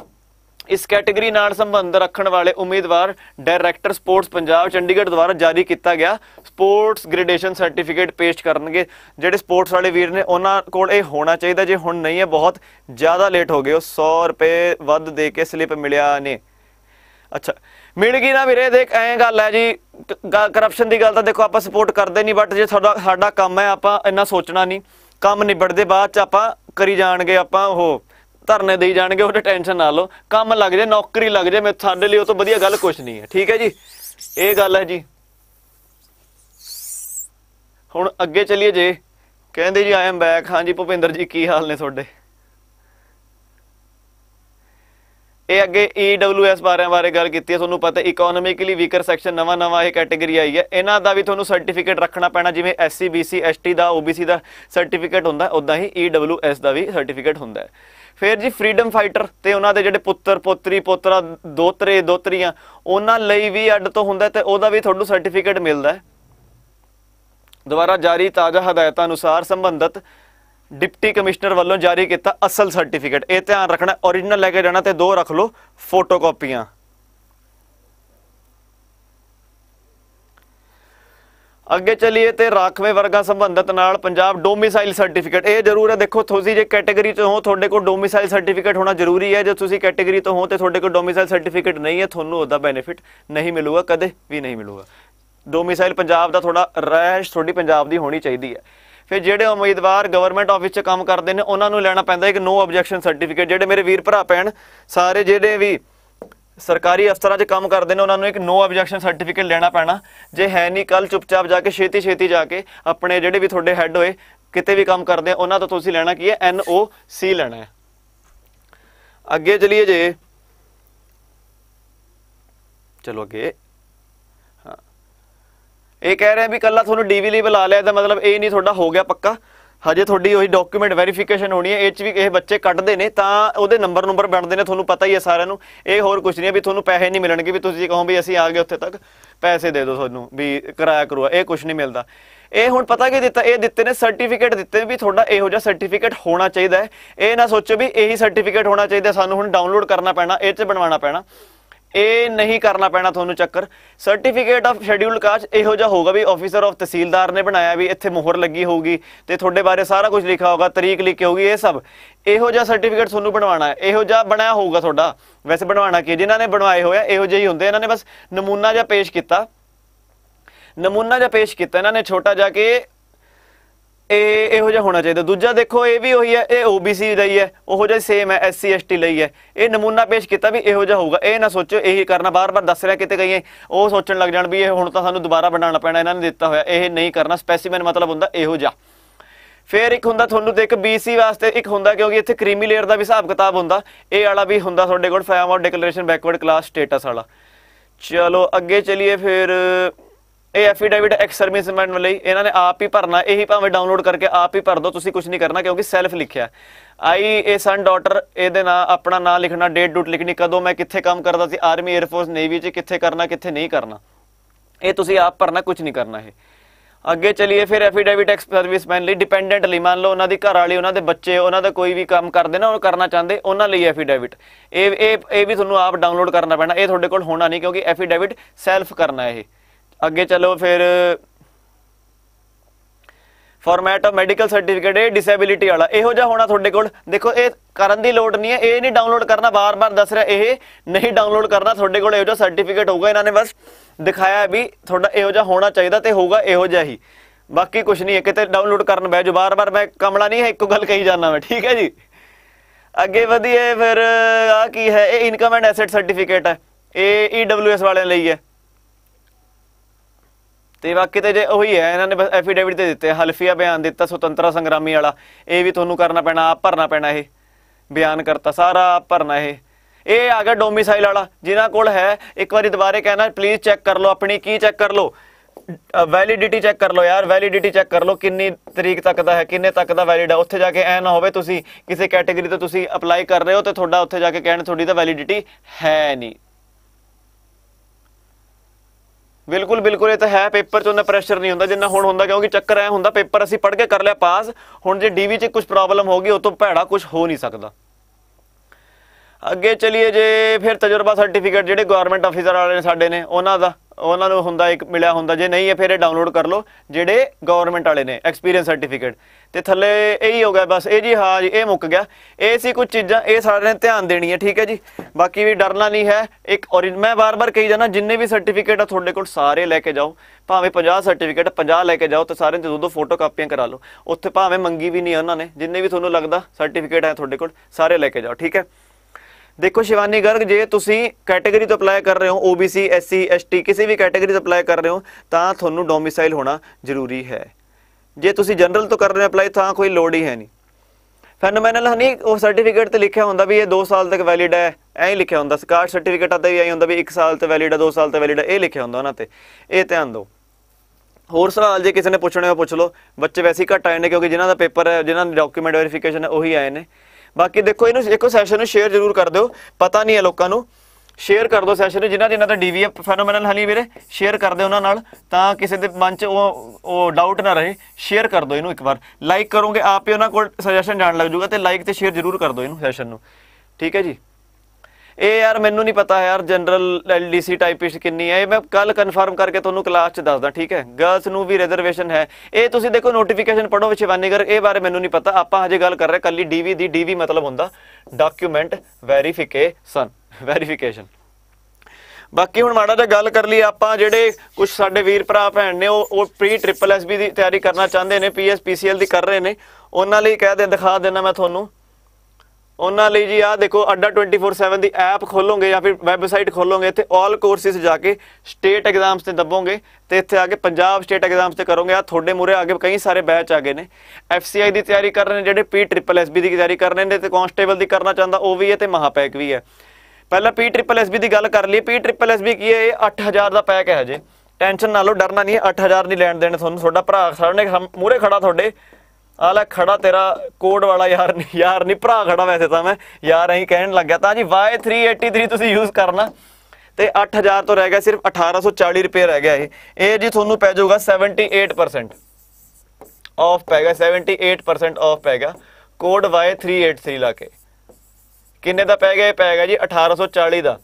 ਇਸ ਕੈਟਾਗਰੀ ਨਾਲ ਸੰਬੰਧ ਰੱਖਣ ਵਾਲੇ ਉਮੀਦਵਾਰ ਡਾਇਰੈਕਟਰ ਸਪੋਰਟਸ ਪੰਜਾਬ ਚੰਡੀਗੜ੍ਹ ਦੁਆਰਾ ਜਾਰੀ ਕੀਤਾ ਗਿਆ ਸਪੋਰਟਸ ਗ੍ਰੇਡੇਸ਼ਨ ਸਰਟੀਫਿਕੇਟ ਪੇਸ਼ ਕਰਨਗੇ ਜਿਹੜੇ ਸਪੋਰਟਸ ਵਾਲੇ ਵੀਰ ਨੇ ਉਹਨਾਂ ਕੋਲ ਇਹ ਹੋਣਾ ਚਾਹੀਦਾ ਜੇ ਹੁਣ ਨਹੀਂ ਹੈ ਬਹੁਤ ਜ਼ਿਆਦਾ ਲੇਟ ਹੋ ਗਏ ਉਹ 100 ਰੁਪਏ ਵੱਧ ਦੇ ਕੇ ਸਲਿੱਪ ਮਿਲਿਆ ਨੇ ਅੱਛਾ ਮਿਲ ਗਈ ਨਾ ਵੀਰੇ ਦੇਖ ਐਂ ਗੱਲ ਹੈ ਜੀ ਕਰਪਸ਼ਨ ਦੀ ਗੱਲ ਤਾਂ ਦੇਖੋ ਆਪਾਂ ਸਪੋਰਟ ਕਰਦੇ ਨਹੀਂ ਬਟ ਜੇ ਤੁਹਾਡਾ ਸਾਡਾ ਕੰਮ ਹੈ ਆਪਾਂ ਇੰਨਾ ਸੋਚਣਾ ਨਹੀਂ ਕੰਮ ਨਿਬੜਦੇ ਬਾਅਦ ਚ ਆਪਾਂ ਕਰੀ ਜਾਣਗੇ ਆਪਾਂ ਉਹ ਧਰਨੇ ਦੇਈ ਜਾਣਗੇ ਉਹਦੇ ਟੈਨਸ਼ਨ ਨਾ ਲਓ ਕੰਮ ਲੱਗ ਜੇ ਨੌਕਰੀ ਲੱਗ ਜੇ ਮੈਂ ਸਾਡੇ ਲਈ ਉਹ ਤੋਂ ਵਧੀਆ ਗੱਲ ਕੁਝ ਨਹੀਂ ਹੈ ਠੀਕ ਹੈ ਜੀ ਇਹ ਗੱਲ ਹੈ ਜੀ ਹੁਣ ਅੱਗੇ ਚੱਲੀਏ ਜੇ ਕਹਿੰਦੇ ਜੀ ਆਈ ਐਮ ਬੈਕ ਹਾਂ ਜੀ ਭੁਪਿੰਦਰ ਜੀ ਕੀ ਹਾਲ ਨੇ ਤੁਹਾਡੇ ਇਹ ਅੱਗੇ EWS ਬਾਰੇ ਬਾਰੇ ਗੱਲ ਕੀਤੀ ਹੈ ਤੁਹਾਨੂੰ ਪਤਾ ਇਕਨੋਮਿਕਲੀ ਵੀਕਰ ਸੈਕਸ਼ਨ ਨਵਾਂ ਨਵਾਂ ਇਹ ਕੈਟਾਗਰੀ ਆਈ ਹੈ ਇਹਨਾਂ ਦਾ ਵੀ ਤੁਹਾਨੂੰ ਸਰਟੀਫਿਕੇਟ ਰੱਖਣਾ ਪੈਣਾ ਜਿਵੇਂ SC BC ST ਦਾ OBC ਦਾ ਸਰਟੀਫਿਕੇਟ ਹੁੰਦਾ ਉਦਾਂ ਹੀ EWS ਦਾ ਵੀ ਸਰਟੀਫਿਕੇਟ ਹੁੰਦਾ ਹੈ ਫਿਰ ਜੀ ਫਰੀडम ਫਾਈਟਰ ਤੇ ਉਹਨਾਂ ਦੇ ਜਿਹੜੇ ਪੁੱਤਰ ਪੋਤਰੀ ਪੋਤਰਾ ਦੋਤਰੇ ਦੋਤਰੀਆਂ ਉਹਨਾਂ ਲਈ ਵੀ ਅੱਡ ਤੋਂ ਹੁੰਦਾ ਤੇ ਉਹਦਾ ਵੀ ਤੁਹਾਨੂੰ ਸਰਟੀਫਿਕੇਟ ਮਿਲਦਾ ਦੁਬਾਰਾ ਜਾਰੀ ਤਾਜ਼ਾ ਹਦਾਇਤਾਂ ਅਨੁਸਾਰ ਸੰਬੰਧਤ ਡਿਪਟੀ ਕਮਿਸ਼ਨਰ ਵੱਲੋਂ ਜਾਰੀ ਕੀਤਾ ਅਸਲ ਸਰਟੀਫਿਕੇਟ ਇਹ ਧਿਆਨ ਰੱਖਣਾ origignal ਲੈ ਕੇ ਜਾਣਾ ਤੇ ਦੋ ਰੱਖ ਲਓ ਫੋਟੋਕਾਪੀਆਂ ਅੱਗੇ ਚਲੀਏ ਤੇ ਰਾਖਵੇਂ ਵਰਗਾ ਸੰਬੰਧਤ ਨਾਲ ਪੰਜਾਬ ਡੋਮਿਸਾਈਲ ਸਰਟੀਫਿਕੇਟ ਇਹ ਜ਼ਰੂਰ ਹੈ ਦੇਖੋ ਤੁਸੀਂ ਜੇ ਕੈਟਾਗਰੀ ਤੋਂ ਹੋ ਤੁਹਾਡੇ ਕੋਲ ਡੋਮਿਸਾਈਲ ਸਰਟੀਫਿਕੇਟ ਹੋਣਾ ਜ਼ਰੂਰੀ ਹੈ ਜੇ ਤੁਸੀਂ ਕੈਟਾਗਰੀ ਤੋਂ ਹੋ ਤੇ ਤੁਹਾਡੇ ਕੋਲ ਡੋਮਿਸਾਈਲ ਸਰਟੀਫਿਕੇਟ ਨਹੀਂ ਹੈ ਤੁਹਾਨੂੰ ਉਹਦਾ ਬੈਨੀਫਿਟ ਨਹੀਂ ਮਿਲੂਗਾ ਕਦੇ ਵੀ ਨਹੀਂ ਮਿਲੂਗਾ ਡੋਮਿਸਾਈਲ ਪੰਜਾਬ ਦਾ ਥੋੜਾ ਰਹਿਸ਼ ਥੋੜੀ ਪੰਜਾਬ ਦੀ ਹੋਣੀ ਚਾਹੀਦੀ ਹੈ ਫਿਰ ਜਿਹੜੇ ਉਮੀਦਵਾਰ ਗਵਰਨਮੈਂਟ ਆਫਿਸ 'ਚ ਕੰਮ ਕਰਦੇ ਨੇ ਉਹਨਾਂ ਨੂੰ ਲੈਣਾ ਪੈਂਦਾ ਇੱਕ ਨੋ ਆਬਜੈਕਸ਼ਨ ਸਰਟੀਫਿਕੇਟ ਜਿਹੜੇ ਮੇਰੇ ਵੀਰ ਭਰਾ ਪੈਣ ਸਾਰੇ ਜਿਹੜੇ ਵੀ ਸਰਕਾਰੀ ਅਫਸਰਾਂ 'ਚ ਕੰਮ ਕਰਦੇ ਨੇ ਉਹਨਾਂ ਨੂੰ ਇੱਕ ਨੋ ਆਬਜੈਕਸ਼ਨ ਸਰਟੀਫਿਕੇਟ ਲੈਣਾ ਪੈਣਾ ਜੇ ਹੈ ਨਹੀਂ ਕੱਲ ਚੁੱਪਚਾਪ ਜਾ ਕੇ ਛੇਤੀ ਛੇਤੀ ਜਾ ਕੇ ਆਪਣੇ ਜਿਹੜੇ ਵੀ ਤੁਹਾਡੇ ਹੈੱਡ ਹੋਏ ਕਿਤੇ ਵੀ ਕੰਮ ਕਰਦੇ ਉਹਨਾਂ ਤੋਂ ਤੁਸੀਂ ਲੈਣਾ ਕੀ ਹੈ ਐਨ ਓ ਸੀ ਲੈਣਾ ਹੈ ਅੱਗੇ ਚਲਿਏ ਜੇ ਚਲੋ ਅੱਗੇ ਇਹ ਕਹਿ ਰਹੇ ਵੀ ਕੱਲਾ ਤੁਹਾਨੂੰ ਡੀਵੀ ਲਈ ਬੁਲਾ ਲਿਆ ਤਾਂ ਮਤਲਬ ਇਹ ਨਹੀਂ ਤੁਹਾਡਾ ਹੋ ਗਿਆ ਪੱਕਾ ਹਜੇ ਤੁਹਾਡੀ ਉਹੀ ਡਾਕੂਮੈਂਟ ਵੈਰੀਫਿਕੇਸ਼ਨ ਹੋਣੀ ਹੈ ਇਹ ਚ ਵੀ ਇਹ ਬੱਚੇ ਕੱਢਦੇ ਨੇ ਤਾਂ ਉਹਦੇ ਨੰਬਰ ਨੰਬਰ ਬਣਦੇ ਨੇ ਤੁਹਾਨੂੰ ਪਤਾ ਹੀ ਹੈ ਸਾਰਿਆਂ ਨੂੰ ਇਹ ਹੋਰ ਕੁਝ ਨਹੀਂ ਵੀ ਤੁਹਾਨੂੰ ਪੈਸੇ ਨਹੀਂ ਮਿਲਣਗੇ ਵੀ ਤੁਸੀਂ ਕਹੋ ਵੀ ਅਸੀਂ ਆ ਗਏ ਉੱਥੇ ਤੱਕ ਪੈਸੇ ਦੇ ਦਿਓ ਤੁਹਾਨੂੰ ਵੀ ਕਿਰਾਇਆ ਕਰੋ ਇਹ ਕੁਝ ਨਹੀਂ ਮਿਲਦਾ ਇਹ ਹੁਣ ਪਤਾ ਕੀ ਦਿੱਤਾ ਇਹ ਦਿੱਤੇ ਨੇ ਸਰਟੀਫਿਕੇਟ ਦਿੱਤੇ ਵੀ ਤੁਹਾਡਾ ਇਹੋ ਜਿਹਾ ਸਰਟੀਫਿਕੇਟ ਹੋਣਾ ਚਾਹੀਦਾ ਹੈ ਇਹ ਨਾ ਸੋਚੋ ਵੀ ਇਹੀ ਸਰਟੀਫਿਕੇਟ ਹੋਣਾ ਚਾਹੀਦਾ ਸਾਨੂੰ ਹੁਣ ਡਾਊਨਲੋਡ ਕਰਨਾ ਪੈਣਾ ਇਹ ਚ ਬਣਵਾਉਣਾ ਪੈਣਾ ਇਹ ਨਹੀਂ ਕਰਨਾ ਪੈਣਾ ਤੁਹਾਨੂੰ ਚੱਕਰ ਸਰਟੀਫਿਕੇਟ ਆਫ ਸ਼ੈਡਿਊਲ ਕਾਸ ਇਹੋ ਜਿਹਾ ਹੋਗਾ ਵੀ ਆਫੀਸਰ ਆਫ ਤਹਿਸੀਲਦਾਰ ਨੇ ਬਣਾਇਆ ਵੀ ਇੱਥੇ ਮੋਹਰ ਲੱਗੀ ਹੋਊਗੀ ਤੇ ਤੁਹਾਡੇ ਬਾਰੇ ਸਾਰਾ ਕੁਝ ਲਿਖਿਆ ਹੋਗਾ ਤਰੀਕ ਲਿਖੀ ਹੋਊਗੀ ਇਹ ਸਭ ਇਹੋ ਜਿਹਾ ਸਰਟੀਫਿਕੇਟ ਤੁਹਾਨੂੰ ਬਣਵਾਉਣਾ ਹੈ ਇਹੋ ਜਿਹਾ ਬਣਾਇਆ ਹੋਊਗਾ ਤੁਹਾਡਾ ਵੈਸੇ ਬਣਵਾਉਣਾ ਕੀ ਜਿਨ੍ਹਾਂ ਨੇ ਬਣਵਾਏ ਹੋਇਆ ਇਹੋ ਜਿਹੇ ਹੀ ਹੁੰਦੇ ਇਹਨਾਂ ਨੇ ਬਸ ਨਮੂਨਾ ਜਿਹਾ ਪੇਸ਼ ਕੀਤਾ ਨਮੂਨਾ ਜਿਹਾ ਪੇਸ਼ ਕੀਤਾ ਇਹਨਾਂ ਨੇ ਛੋਟਾ ਜਿਹਾ ਕਿ ਇਹ ਇਹੋ ਜਿਹਾ ਹੋਣਾ ਚਾਹੀਦਾ ਦੂਜਾ ਦੇਖੋ ਇਹ ਵੀ ਉਹੀ ਹੈ ਇਹ OBC ਲਈ ਹੈ ਉਹੋ ਜਿਹਾ ਸੇਮ ਹੈ SC ST ਲਈ ਹੈ ਇਹ ਨਮੂਨਾ ਪੇਸ਼ ਕੀਤਾ ਵੀ ਇਹੋ ਜਿਹਾ ਹੋਊਗਾ ਇਹ ਨਾ ਸੋਚੋ ਇਹੀ ਕਰਨਾ ਬਾਰ-ਬਾਰ ਦੱਸ ਰਿਹਾ ਕਿਤੇ ਕਹੀਏ ਉਹ ਸੋਚਣ ਲੱਗ ਜਾਣ ਵੀ ਇਹ ਹੁਣ ਤਾਂ ਸਾਨੂੰ ਦੁਬਾਰਾ ਬਣਾਉਣਾ ਪੈਣਾ ਇਹਨਾਂ ਨੇ ਦਿੱਤਾ ਹੋਇਆ ਇਹ ਨਹੀਂ ਕਰਨਾ ਸਪੈਸੀਮਨ ਮਤਲਬ ਹੁੰਦਾ ਇਹੋ ਜਿਹਾ ਫਿਰ ਇੱਕ ਹੁੰਦਾ ਤੁਹਾਨੂੰ ਤੇ ਇੱਕ BC ਵਾਸਤੇ ਇੱਕ ਹੁੰਦਾ ਕਿਉਂਕਿ ਇੱਥੇ ਕ੍ਰੀਮੀ ਲੇਅਰ ਦਾ ਵੀ ਹਿਸਾਬ ਕਿਤਾਬ ਹੁੰਦਾ ਇਹ ਵਾਲਾ ਵੀ ਹੁੰਦਾ ਤੁਹਾਡੇ ਕੋਲ form of declaration backward class status ਵਾਲਾ ਚਲੋ ਅੱਗੇ ਚਲੀਏ ਫਿਰ ਇਹ ਐਫੀਡੇਵਿਟ ਐਕਸ ਸਰਵਿਸਮੈਨ ਲਈ ਇਹਨਾਂ ਨੇ ਆਪ ਹੀ ਭਰਨਾ ਇਹੀ ਭਾਵੇਂ ਡਾਊਨਲੋਡ ਕਰਕੇ ਆਪ ਹੀ ਭਰ ਦੋ ਤੁਸੀਂ ਕੁਝ ਨਹੀਂ ਕਰਨਾ ਕਿਉਂਕਿ ਸੈਲਫ ਲਿਖਿਆ ਆਈ ਏ ਸਨ ਡਾਟਰ ਇਹਦੇ ਨਾਲ ਆਪਣਾ ਨਾਮ ਲਿਖਣਾ ਡੇਟ ਡੂਟ ਲਿਖਣੀ ਕਦੋਂ ਮੈਂ ਕਿੱਥੇ ਕੰਮ ਕਰਦਾ ਸੀ ਆਰਮੀ 에ਅਰਫੋਰਸ ਨੇਵੀ 'ਚ ਕਿੱਥੇ ਕਰਨਾ ਕਿੱਥੇ ਨਹੀਂ ਕਰਨਾ ਇਹ ਤੁਸੀਂ ਆਪ ਭਰਨਾ ਕੁਝ ਨਹੀਂ ਕਰਨਾ ਇਹ ਅੱਗੇ ਚਲਿਏ ਫਿਰ ਐਫੀਡੇਵਿਟ ਐਕਸ ਸਰਵਿਸਮੈਨ ਲਈ ਡਿਪੈਂਡੈਂਟ ਲਈ ਮੰਨ ਲਓ ਉਹਨਾਂ ਦੀ ਘਰ ਵਾਲੀ ਉਹਨਾਂ ਦੇ ਬੱਚੇ ਉਹਨਾਂ ਦਾ ਕੋਈ ਵੀ ਕੰਮ ਕਰਦੇ ਨਾ ਉਹ ਕਰਨਾ ਚਾਹੁੰਦੇ ਉਹਨਾਂ ਲਈ ਐਫੀਡੇਵਿਟ ਇਹ ਇਹ ਇਹ ਵੀ ਤੁਹਾਨੂੰ ਆਪ ਡਾਊਨਲੋਡ ਕਰਨਾ ਪੈਣਾ ਇਹ ਤੁਹਾਡੇ ਕੋਲ ਹੋਣਾ ਨਹੀਂ ਕਿਉਂਕਿ ਐਫੀਡੇਵਿਟ ਸੈਲਫ ਕਰਨਾ ਇਹ ਅੱਗੇ ਚਲੋ ਫਿਰ ਫਾਰਮੈਟ ਆਫ ਮੈਡੀਕਲ ਸਰਟੀਫਿਕੇਟ ਇਹ ਡਿਸੇਬਿਲਿਟੀ ਵਾਲਾ ਇਹੋ ਜਿਹਾ ਹੋਣਾ ਤੁਹਾਡੇ ਕੋਲ ਦੇਖੋ ਇਹ ਕਰਨ ਦੀ ਲੋੜ ਨਹੀਂ ਹੈ ਇਹ ਨਹੀਂ ਡਾਊਨਲੋਡ ਕਰਨਾ ਬਾਰ-ਬਾਰ ਦੱਸ ਰਿਹਾ ਇਹ ਨਹੀਂ ਡਾਊਨਲੋਡ ਕਰਨਾ ਤੁਹਾਡੇ ਕੋਲ ਇਹੋ ਜਿਹਾ ਸਰਟੀਫਿਕੇਟ ਹੋਊਗਾ ਇਹਨਾਂ ਨੇ ਬਸ ਦਿਖਾਇਆ ਵੀ ਤੁਹਾਡਾ ਇਹੋ ਜਿਹਾ ਹੋਣਾ ਚਾਹੀਦਾ ਤੇ ਹੋਊਗਾ ਇਹੋ ਜਿਹਾ ਹੀ ਬਾਕੀ ਕੁਝ ਨਹੀਂ ਹੈ ਕਿਤੇ ਡਾਊਨਲੋਡ ਕਰਨ ਬਹਿ ਜੋ ਬਾਰ-ਬਾਰ ਮੈਂ ਕਮਲਾ ਨਹੀਂ ਹੈ ਇੱਕੋ ਗੱਲ ਕਹੀ ਜਾਣਾ ਮੈਂ ਠੀਕ ਹੈ ਜੀ ਅੱਗੇ ਵਧੀਏ ਫਿਰ ਆ ਕੀ ਹੈ ਇਹ ਇਨਕਮ ਐਂਡ ਐਸੈਟ ਸਰਟੀਫਿਕੇਟ ਹੈ ਇਹ ਈਡਬਲਯੂਐਸ ਵਾਲਿਆਂ ਲਈ ਹੈ ਤੇ ਬਾਕੀ ਤੇ ਜੇ ਉਹੀ ਹੈ ਇਹਨਾਂ ਨੇ ਬਸ ਐਫੀਡੇਵਿਟ ਤੇ ਦਿੱਤੇ ਹਲਫੀਆ ਬਿਆਨ ਦਿੱਤਾ ਸੁਤੰਤਰਤਾ ਸੰਗਰਾਮੀ ਵਾਲਾ ਇਹ ਵੀ ਤੁਹਾਨੂੰ ਕਰਨਾ ਪੈਣਾ ਆਪ ਭਰਨਾ ਪੈਣਾ ਇਹ ਬਿਆਨ ਕਰਤਾ ਸਾਰਾ ਆਪ ਭਰਨਾ ਇਹ ਇਹ ਆ ਗਿਆ ਡੋਮਿਸਾਈਲ ਵਾਲਾ ਜਿਨ੍ਹਾਂ ਕੋਲ ਹੈ ਇੱਕ ਵਾਰੀ ਦੁਬਾਰੇ ਕਹਿਣਾ ਪਲੀਜ਼ ਚੈੱਕ ਕਰ ਲਓ ਆਪਣੀ ਕੀ ਚੈੱਕ ਕਰ ਲਓ ਵੈਲਿਡਿਟੀ ਚੈੱਕ ਕਰ ਲਓ ਯਾਰ ਵੈਲਿਡਿਟੀ ਚੈੱਕ ਕਰ ਲਓ ਕਿੰਨੀ ਤਰੀਕ ਤੱਕ ਦਾ ਹੈ ਕਿੰਨੇ ਤੱਕ ਦਾ ਵੈਲਿਡ ਹੈ ਉੱਥੇ ਜਾ ਕੇ ਐ ਨਾ ਹੋਵੇ ਤੁਸੀਂ ਕਿਸੇ ਕੈਟਾਗਰੀ ਤੋਂ ਤੁਸੀਂ ਅਪਲਾਈ ਕਰ ਰਹੇ ਹੋ ਤੇ ਤੁਹਾਡਾ ਉੱਥੇ ਜਾ ਕੇ ਕਹਿਣ ਤੁਹਾਡੀ ਤਾਂ ਵੈਲਿਡਿਟੀ ਹੈ ਨਹੀਂ ਬਿਲਕੁਲ ਬਿਲਕੁਲ ਇਹ ਤਾਂ ਹੈ ਪੇਪਰ 'ਚ ਉਹਨਾਂ ਪ੍ਰੈਸ਼ਰ ਨਹੀਂ ਹੁੰਦਾ ਜਿੰਨਾ ਹੁਣ ਹੁੰਦਾ ਕਿਉਂਕਿ ਚੱਕਰ ਐ ਹੁੰਦਾ ਪੇਪਰ ਅਸੀਂ ਪੜ੍ਹ ਕੇ ਕਰ ਲਿਆ ਪਾਸ ਹੁਣ ਜੇ ਡੀਵੀ 'ਚ ਕੁਝ ਪ੍ਰੋਬਲਮ ਹੋ ਗਈ ਉਹ ਤੋਂ ਭੈੜਾ ਕੁਝ ਹੋ ਨਹੀਂ ਸਕਦਾ ਅੱਗੇ ਚਲਿਏ ਜੇ ਫਿਰ ਤਜਰਬਾ ਸਰਟੀਫਿਕੇਟ ਜਿਹੜੇ ਗਵਰਨਮੈਂਟ ਅਫੀਸਰ ਵਾਲੇ ਨੇ ਸਾਡੇ ਨੇ ਉਹਨਾਂ ਦਾ ਉਹਨਾਂ ਨੂੰ ਹੁੰਦਾ ਇੱਕ ਮਿਲਿਆ ਹੁੰਦਾ ਜੇ ਨਹੀਂ ਹੈ ਫਿਰ ਇਹ ਡਾਊਨਲੋਡ ਕਰ ਲਓ ਜਿਹੜੇ ਗਵਰਨਮੈਂਟ ਵਾਲੇ ਨੇ ਐਕਸਪੀਰੀਅੰਸ ਸਰਟੀਫਿਕੇਟ ਤੇ ਥੱਲੇ ਇਹੀ ਹੋ ਗਿਆ ਬਸ ਇਹ ਜੀ ਹਾਂ ਜੀ ਇਹ ਮੁੱਕ ਗਿਆ ਇਹ ਸੀ ਕੁਝ ਚੀਜ਼ਾਂ ਇਹ ਸਾਰਿਆਂ ਨੇ ਧਿਆਨ ਦੇਣੀ ਹੈ ਠੀਕ ਹੈ ਜੀ ਬਾਕੀ ਵੀ ਡਰਨਾ ਨਹੀਂ ਹੈ ਇੱਕ ਔਰ ਮੈਂ ਬਾਰ-ਬਾਰ ਕਹੀ ਜਾਣਾ ਜਿੰਨੇ ਵੀ ਸਰਟੀਫਿਕੇਟ ਆ ਤੁਹਾਡੇ ਕੋਲ ਸਾਰੇ ਲੈ ਕੇ ਜਾਓ ਭਾਵੇਂ 50 ਸਰਟੀਫਿਕੇਟ 50 ਲੈ ਕੇ ਜਾਓ ਤੇ ਸਾਰਿਆਂ ਦੇ ਦੋ ਦੋ ਫੋਟੋ ਕਾਪੀਆਂ ਕਰਾ ਲਓ ਉੱਥੇ ਭਾਵੇਂ ਮੰਗੀ ਵੀ ਨਹੀਂ ਉਹਨਾਂ ਨੇ ਜਿੰਨੇ ਵੀ ਤੁਹਾਨੂੰ ਲੱਗਦਾ ਸਰਟੀਫਿਕੇਟ ਹੈ ਤੁਹਾਡੇ ਕੋਲ ਸਾਰੇ ਲੈ ਕੇ ਜਾਓ ਠੀਕ ਹੈ ਦੇਖੋ ਸ਼ਿਵਾਨੀ ਗਰਗ ਜੇ ਤੁਸੀਂ ਕੈਟਾਗਰੀ ਤੋਂ ਅਪਲਾਈ ਕਰ ਰਹੇ ਹੋ OBC SC ST ਕਿਸੇ ਵੀ ਕੈਟਾਗਰੀ ਤੋਂ ਅਪਲਾਈ ਕਰ ਰਹੇ ਹੋ ਤਾਂ ਤੁਹਾਨੂੰ ਡੋਮਿਸਾਈਲ ਹੋਣਾ ਜ਼ਰੂਰੀ ਹੈ ਜੇ ਤੁਸੀਂ ਜਨਰਲ ਤੋਂ ਕਰ ਰਹੇ ਹੋ ਅਪਲਾਈ ਤਾਂ ਕੋਈ ਲੋੜ ਹੀ ਹੈ ਨਹੀਂ ਫੈਨੋਮੈਨਲ ਹਨੀ ਉਹ ਸਰਟੀਫਿਕੇਟ ਤੇ ਲਿਖਿਆ ਹੁੰਦਾ ਵੀ ਇਹ 2 ਸਾਲ ਤੱਕ ਵੈਲਿਡ ਹੈ ਐਂ ਲਿਖਿਆ ਹੁੰਦਾ ਸਕਾਟ ਸਰਟੀਫਿਕੇਟ ਤੇ ਵੀ ਐਂ ਹੁੰਦਾ ਵੀ 1 ਸਾਲ ਤੇ ਵੈਲਿਡ ਹੈ 2 ਸਾਲ ਤੇ ਵੈਲਿਡ ਹੈ ਇਹ ਲਿਖਿਆ ਹੁੰਦਾ ਉਹਨਾਂ ਤੇ ਇਹ ਧਿਆਨ ਦਿਓ ਹੋਰ ਸਵਾਲ ਜੇ ਕਿਸੇ ਨੇ ਪੁੱਛਣੇ ਹੋ ਪੁੱਛ ਲਓ ਬੱਚੇ ਵੈਸੇ ਹੀ ਘੱਟ ਆਏ ਨੇ ਕਿਉਂਕਿ ਜਿਨ੍ਹਾਂ ਦਾ ਪੇਪਰ ਹੈ ਜਿਨ੍ਹਾਂ ਦੀ ਡਾਕੂਮੈਂਟ ਵੈਰੀਫਿਕੇਸ਼ਨ ਹੈ ਉਹੀ ਆਏ ਨੇ ਬਾਕੀ ਦੇਖੋ ਇਹਨੂੰ ਇੱਕੋ ਸੈਸ਼ਨ ਨੂੰ ਸ਼ੇਅਰ ਜ਼ਰੂਰ ਕਰ ਦਿਓ ਪਤਾ ਨਹੀਂ ਹੈ ਲੋਕਾਂ ਨੂੰ ਸ਼ੇਅਰ ਕਰ ਦਿਓ ਸੈਸ਼ਨ ਨੂੰ ਜਿਨ੍ਹਾਂ ਜਿਨ੍ਹਾਂ ਦਾ ਡੀਵੀਐਫ ਫੈਨੋਮੈਨਲ ਹਲੀ ਵੀਰੇ ਸ਼ੇਅਰ ਕਰ ਦਿਓ ਉਹਨਾਂ ਨਾਲ ਤਾਂ ਕਿਸੇ ਦੇ ਮਨ 'ਚ ਉਹ ਉਹ ਡਾਊਟ ਨਾ ਰਹੇ ਸ਼ੇਅਰ ਕਰ ਦਿਓ ਇਹਨੂੰ ਇੱਕ ਵਾਰ ਲਾਈਕ ਕਰੋਗੇ ਆਪੇ ਉਹਨਾਂ ਕੋਲ ਸੁਜੈਸ਼ਨ ਜਾਣ ਲੱਗ ਜਾਊਗਾ ਤੇ ਲਾਈਕ ਤੇ ਸ਼ੇਅਰ ਜ਼ਰੂਰ ਕਰ ਦਿਓ ਇਹਨੂੰ ਸੈਸ਼ਨ ਨੂੰ ਠੀਕ ਹੈ ਜੀ ਇਹ ਯਾਰ ਮੈਨੂੰ ਨਹੀਂ ਪਤਾ ਯਾਰ ਜਨਰਲ ਐਲਡੀਸੀ ਟਾਈਪਿਸਟ ਕਿੰਨੀ ਹੈ ਇਹ ਮੈਂ ਕੱਲ ਕਨਫਰਮ ਕਰਕੇ ਤੁਹਾਨੂੰ ਕਲਾਸ 'ਚ ਦੱਸਦਾ ਠੀਕ ਹੈ ਗਰਲਸ ਨੂੰ ਵੀ ਰਿਜ਼ਰਵੇਸ਼ਨ ਹੈ ਇਹ ਤੁਸੀਂ ਦੇਖੋ ਨੋਟੀਫਿਕੇਸ਼ਨ ਪੜੋ ਵਿਸ਼ਵਾਨੀਗਰ ਇਹ ਬਾਰੇ ਮੈਨੂੰ ਨਹੀਂ ਪਤਾ ਆਪਾਂ ਹਜੇ ਗੱਲ ਕਰ ਰਹੇ ਕੱਲੀ ਡੀਵੀ ਦੀ ਡੀਵੀ ਮਤਲਬ ਹੁੰਦਾ ਡਾਕੂਮੈਂਟ ਵੈਰੀਫਿਕੇਸ਼ਨ ਵੈਰੀਫਿਕੇਸ਼ਨ ਬਾਕੀ ਹੁਣ ਮਾੜਾ ਜਿਹਾ ਗੱਲ ਕਰ ਲਈ ਆਪਾਂ ਜਿਹੜੇ ਕੁਝ ਸਾਡੇ ਵੀਰ ਭਰਾ ਭੈਣ ਨੇ ਉਹ ਉਹ ਪ੍ਰੀ ਟ੍ਰਿਪਲ ਐਸਬੀ ਦੀ ਤਿਆਰੀ ਕਰਨਾ ਚਾਹੁੰਦੇ ਨੇ ਪੀਐਸਪੀਸੀਐਲ ਦੀ ਕਰ ਰਹੇ ਨੇ ਉਹਨਾਂ ਲਈ ਕਹਿ ਦੇ ਦਿਖਾ ਦੇਣਾ ਮੈਂ ਤੁਹਾਨੂੰ ਉਹਨਾਂ ਲਈ ਜੀ ਆ ਦੇਖੋ ਅੱਡਾ 24/7 ਦੀ ਐਪ ਖੋਲੋਗੇ ਜਾਂ ਫਿਰ ਵੈਬਸਾਈਟ ਖੋਲੋਗੇ ਇੱਥੇ 올 ਕੋਰਸਿਸ ਜਾ ਕੇ ਸਟੇਟ ਐਗਜ਼ਾਮਸ ਤੇ ਦੱਬੋਗੇ ਤੇ ਇੱਥੇ ਆ ਕੇ ਪੰਜਾਬ ਸਟੇਟ ਐਗਜ਼ਾਮਸ ਤੇ ਕਰੋਗੇ ਆ ਤੁਹਾਡੇ ਮੂਰੇ ਆਗੇ ਕਈ ਸਾਰੇ ਬੈਚ ਆ ਗਏ ਨੇ ਐਫਸੀਆਈ ਦੀ ਤਿਆਰੀ ਕਰ ਰਹੇ ਨੇ ਜਿਹੜੇ ਪੀ ਟ੍ਰਿਪਲ ਐਸਬੀ ਦੀ ਤਿਆਰੀ ਕਰ ਰਹੇ ਨੇ ਤੇ ਕਨਸਟੇਬਲ ਦੀ ਕਰਨਾ ਚਾਹੁੰਦਾ ਉਹ ਵੀ ਹੈ ਤੇ ਮਹਾਪੈਕ ਵੀ ਹੈ ਪਹਿਲਾਂ ਪੀ ਟ੍ਰਿਪਲ ਐਸਬੀ ਦੀ ਗੱਲ ਕਰ ਲਈ ਪੀ ਟ੍ਰਿਪਲ ਐਸਬੀ ਕੀ ਹੈ ਇਹ 8000 ਦਾ ਪੈਕ ਹੈ ਹਜੇ ਟੈਨਸ਼ਨ ਨਾ ਲਓ ਡਰਨਾ ਨਹੀਂ 8000 ਨਹੀਂ ਲੈਣ ਦੇਣ ਤੁਹਾਨੂੰ ਤੁਹਾਡਾ ਭਰਾ ਸਾਹਮਣੇ ਮੂਰੇ ਖੜਾ ਤੁਹਾਡੇ ਆ ਲੈ ਖੜਾ ਤੇਰਾ ਕੋਡ ਵਾਲਾ ਯਾਰ ਨਹੀਂ ਯਾਰ ਨਹੀਂ ਭਰਾ ਖੜਾ ਵੈਸੇ ਤਾਂ ਮੈਂ ਯਾਰ ਐਂ ਕਹਿਣ ਲੱਗਿਆ ਤਾਂ ਜੀ Y383 ਤੁਸੀਂ ਯੂਜ਼ ਕਰਨਾ ਤੇ 8000 ਤੋਂ ਰਹਿ ਗਿਆ ਸਿਰਫ 1840 ਰੁਪਏ ਰਹਿ ਗਿਆ ਇਹ ਇਹ ਜੀ ਤੁਹਾਨੂੰ ਪੈ ਜਾਊਗਾ 78% ਆਫ ਪੈ ਗਿਆ 78% ਆਫ ਪੈ ਗਿਆ ਕੋਡ Y383 ਲਾ ਕੇ ਕਿੰਨੇ ਦਾ ਪੈ ਗਿਆ ਇਹ ਪੈ ਗਿਆ ਜੀ 1840 ਦਾ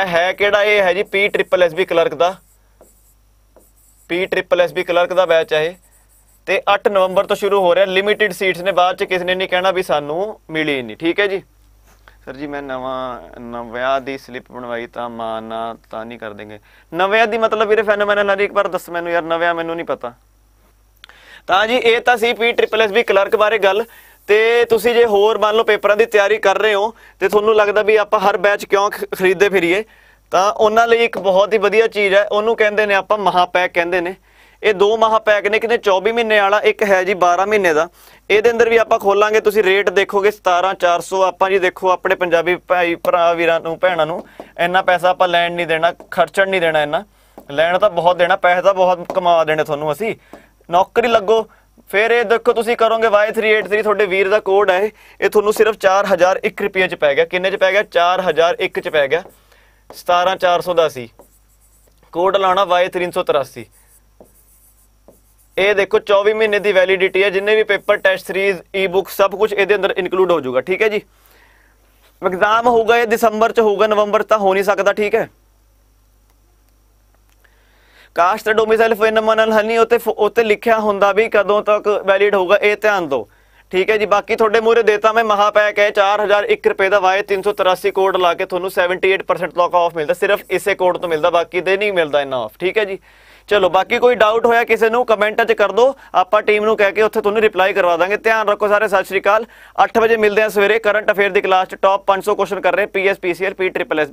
ਇਹ ਹੈ ਕਿਹੜਾ ਇਹ ਹੈ ਜੀ P triple S B clerk ਦਾ P triple S B clerk ਦਾ ਬੈਚ ਹੈ ਇਹ ਤੇ 8 ਨਵੰਬਰ ਤੋਂ ਸ਼ੁਰੂ ਹੋ ਰਿਹਾ ਲਿਮਿਟਿਡ ਸੀਟਸ ਨੇ ਬਾਅਦ ਚ ਕਿਸੇ ਨੇ ਨਹੀਂ ਕਹਿਣਾ ਵੀ ਸਾਨੂੰ ਮਿਲੀ ਨਹੀਂ ਠੀਕ ਹੈ ਜੀ ਸਰ ਜੀ ਮੈਂ ਨਵਾਂ ਨਵਿਆ ਦੀ ਸਲਿੱਪ ਬਣਵਾਈ ਤਾਂ ਮਾਨਾ ਤਾਂ ਨਹੀਂ ਕਰ ਦੇਗੇ ਨਵਿਆ ਦੀ ਮਤਲਬ ਵੀਰੇ ਫੈਨੋਮੈਨਲ ਹਰ ਇੱਕ ਵਾਰ ਦੱਸ ਮੈਨੂੰ ਯਾਰ ਨਵਿਆ ਮੈਨੂੰ ਨਹੀਂ ਪਤਾ ਤਾਂ ਜੀ ਇਹ ਤਾਂ ਸੀ ਪੀ ਟ੍ਰਿਪਲ ਐਸ ਵੀ ਕਲਰਕ ਬਾਰੇ ਗੱਲ ਤੇ ਤੁਸੀਂ ਜੇ ਹੋਰ ਮੰਨ ਲਓ ਪੇਪਰਾਂ ਦੀ ਤਿਆਰੀ ਕਰ ਰਹੇ ਹੋ ਤੇ ਤੁਹਾਨੂੰ ਲੱਗਦਾ ਵੀ ਆਪਾਂ ਹਰ ਬੈਚ ਕਿਉਂ ਖਰੀਦੇ ਫਿਰੀਏ ਤਾਂ ਉਹਨਾਂ ਲਈ ਇੱਕ ਬਹੁਤ ਹੀ ਵਧੀਆ ਚੀਜ਼ ਹੈ ਉਹਨੂੰ ਕਹਿੰਦੇ ਨੇ ਆਪਾਂ ਮਹਾਪੈਕ ਕਹਿੰਦੇ ਨੇ ਇਹ ਦੋ ਮਹਾ ਪੈਕ ਨੇ ਕਿਤੇ 24 ਮਹੀਨੇ ਵਾਲਾ ਇੱਕ ਹੈ ਜੀ 12 ਮਹੀਨੇ ਦਾ ਇਹਦੇ ਅੰਦਰ ਵੀ ਆਪਾਂ ਖੋਲਾਂਗੇ ਤੁਸੀਂ ਰੇਟ ਦੇਖੋਗੇ 17400 ਆਪਾਂ ਜੀ ਦੇਖੋ ਆਪਣੇ ਪੰਜਾਬੀ ਭਾਈ ਭਰਾ ਵੀਰਾਂ ਨੂੰ ਭੈਣਾਂ ਨੂੰ ਇੰਨਾ ਪੈਸਾ ਆਪਾਂ ਲੈਣ ਨਹੀਂ ਦੇਣਾ ਖਰਚਣ ਨਹੀਂ ਦੇਣਾ ਇੰਨਾ ਲੈਣ ਤਾਂ ਬਹੁਤ ਦੇਣਾ ਪੈਸੇ ਤਾਂ ਬਹੁਤ ਕਮਾ ਦੇਣੇ ਤੁਹਾਨੂੰ ਅਸੀਂ ਨੌਕਰੀ ਲੱਗੋ ਫਿਰ ਇਹ ਦੇਖੋ ਤੁਸੀਂ ਕਰੋਗੇ Y383 ਤੁਹਾਡੇ ਵੀਰ ਦਾ ਕੋਡ ਹੈ ਇਹ ਤੁਹਾਨੂੰ ਸਿਰਫ 4001 ਰੁਪਏ ਚ ਪੈ ਗਿਆ ਕਿੰਨੇ ਚ ਪੈ ਗਿਆ 4001 ਚ ਪੈ ਗਿਆ 17400 ਦਾ ਸੀ ਕੋਡ ਲਾਣਾ Y383 ਇਹ ਦੇਖੋ 24 ਮਹੀਨੇ ਦੀ ਵੈਲਿਡਿਟੀ ਹੈ ਜਿੰਨੇ ਵੀ ਪੇਪਰ ਟੈਸਟ ਸੀਰੀਜ਼ ਈ-ਬੁੱਕ ਸਭ ਕੁਝ ਇਹਦੇ ਅੰਦਰ ਇਨਕਲੂਡ ਹੋ ਜਾਊਗਾ ਠੀਕ ਹੈ ਜੀ ਐਗਜ਼ਾਮ ਹੋਊਗਾ ਇਹ ਦਸੰਬਰ ਚ ਹੋਊਗਾ ਨਵੰਬਰ ਤਾਂ ਹੋ ਨਹੀਂ ਸਕਦਾ ਠੀਕ ਹੈ ਕਾਸ਼ ਤੇ ਡੋਮਿਸਾਈਲ ਫੈਨਮਨਲ ਹਨੀ ਉਤੇ ਉਤੇ ਲਿਖਿਆ ਹੁੰਦਾ ਵੀ ਕਦੋਂ ਤੱਕ ਵੈਲਿਡ ਹੋਊਗਾ ਇਹ ਧਿਆਨ ਦਿਓ ਠੀਕ ਹੈ ਜੀ ਬਾਕੀ ਤੁਹਾਡੇ ਮੂਰੇ ਦੇਤਾ ਮੈਂ ਮਹਾ ਪੈਕ ਹੈ 4001 ਰੁਪਏ ਦਾ ਵਾਏ 383 ਕੋਡ ਲਾ ਕੇ ਤੁਹਾਨੂੰ 78% ਲੋਕ ਆਫ ਮਿਲਦਾ ਸਿਰਫ ਇਸੇ ਕੋਡ ਤੋਂ ਮਿਲਦਾ ਬਾਕੀ ਤੇ ਨਹੀਂ ਮਿਲਦਾ ਇਨਾ ਆਫ ਠੀਕ ਹੈ ਜੀ ਚਲੋ ਬਾਕੀ ਕੋਈ ਡਾਊਟ ਹੋਇਆ ਕਿਸੇ ਨੂੰ ਕਮੈਂਟਾਂ 'ਚ ਕਰ ਦਿਓ ਆਪਾਂ ਟੀਮ ਨੂੰ ਕਹਿ ਕੇ ਉੱਥੇ ਤੁਹਾਨੂੰ ਰਿਪਲਾਈ ਕਰਵਾ ਦਾਂਗੇ ਧਿਆਨ ਰੱਖੋ ਸਾਰੇ ਸਤਿ ਸ਼੍ਰੀ ਅਕਾਲ 8 ਵਜੇ ਮਿਲਦੇ ਆ ਸਵੇਰੇ ਕਰੰਟ ਅਫੇਅਰ ਦੀ ਕਲਾਸ 'ਚ ਟੌਪ 500 ਕੁਐਸਚਨ ਕਰ ਰਹੇ PS PCL P triple S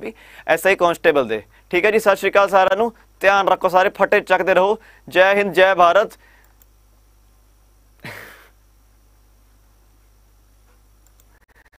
SI constable ਦੇ ਠੀਕ ਹੈ ਜੀ ਸਤਿ ਸ਼੍ਰੀ ਅਕਾਲ ਸਾਰਿਆਂ ਨੂੰ ਧਿਆਨ ਰੱਖੋ ਸਾਰੇ ਫਟੇ ਚੱਕਦੇ ਰਹੋ ਜੈ ਹਿੰਦ ਜੈ ਭਾਰਤ